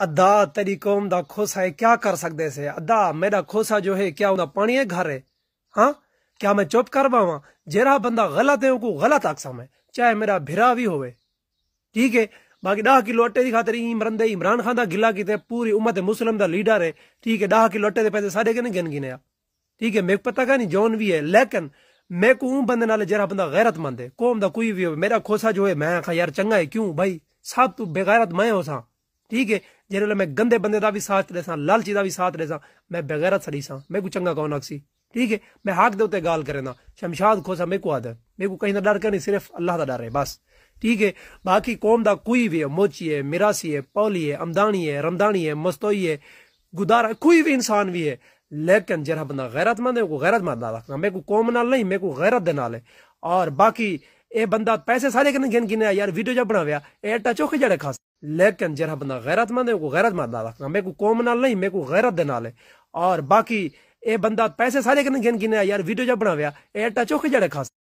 अद्धा तेरी कौम का खोसा है क्या कर सकते से अद्दा मेरा खोसा जो है क्या उनका पानी है घर है हाँ क्या मैं चुप कर पावा जरा बंदा गलत है उनको गलत अकसम है चाहे मेरा भिरा भी होवे ठीक है बाकी डाह किलो अटे की खातिर इमरन दे इमरान खान का गिला किते पूरी उम्मत मुस्लिम का लीडर है ठीक है डाह किलो अटे के पैसे सारे कहने गिन गिने ठीक है मेरे पता का नहीं जॉन भी है लेकिन मैं को ऊँ बंदे नाले जरा बंदा गैरतमंद है कौम का कोई भी हो मेरा खोसा जो है मैं यार चंगा है क्यों भाई सब तू बेगैरत मैं हो सा ਠੀਕ ਹੈ ਜਿਹਦੇ ਨਾਲ ਮੈਂ ਗੰਦੇ ਬੰਦੇ ਦਾ ਵੀ ਸਾਥ ਦੇਸਾਂ ਲਾਲਚੀ ਦਾ ਵੀ ਸਾਥ ਦੇਸਾਂ ਮੈਂ ਬਗੈਰਤ ਸੜੀਸਾਂ ਮੈਂ ਕੋ ਚੰਗਾ ਕੌਣ ਆਕਸੀ ਠੀਕ ਹੈ ਮੈਂ ਹੱਕ ਦੇ ਉੱਤੇ ਗਾਲ ਕਰਨਾ ਸ਼ਮਸ਼ਾਦ ਖੋਸਾ ਮੇ ਕੋ ਆਦਾ ਮੇ ਕੋ ਕਹੀਂ ਦਾ ਡਰ ਕਰਨੀ ਸਿਰਫ ਅੱਲਾਹ ਦਾ ਡਰ ਹੈ ਬਸ ठीक है बाकी कौम का कोई भी है मोची है मिरासी है पौली है अमदानी है रमदानी है मस्तोई है गुदारा कोई भी इंसान भी है लेकिन जरा बंदा गैरतमंद है गैरतमंद ना रखना मेरे को कौम नाल नहीं मेरे को गैरत दे नाल है और बाकी ये बंदा पैसे सारे कहीं गिन गिने यार वीडियो जब बनाया ए टच जड़े खास ਲੇਕਿਨ ਜਿਹੜਾ ਬੰਦਾ ਗੈਰਤਮੰਦ ਹੈ ਉਹ ਗੈਰਤਮੰਦ ਨਾਲ ਰੱਖਣਾ ਮੇਰੇ ਕੋ ਕੌਮ ਨਾਲ ਨਹੀਂ ਮੇਰੇ ਕੋ ਗੈਰਤ ਦੇ ਨਾਲ ਹੈ ਔਰ ਬਾਕੀ ਇਹ ਬੰਦਾ ਪੈਸੇ ਸਾਰੇ ਕਿਨ ਗਿਣ ਗਿਣਿਆ ਯਾਰ ਵੀਡੀਓ ਜਿਹਾ ਬਣਾਵਿਆ ਇਹ ਟਾ ਚੁੱਕ ਜਿਹੜਾ ਖਾਸ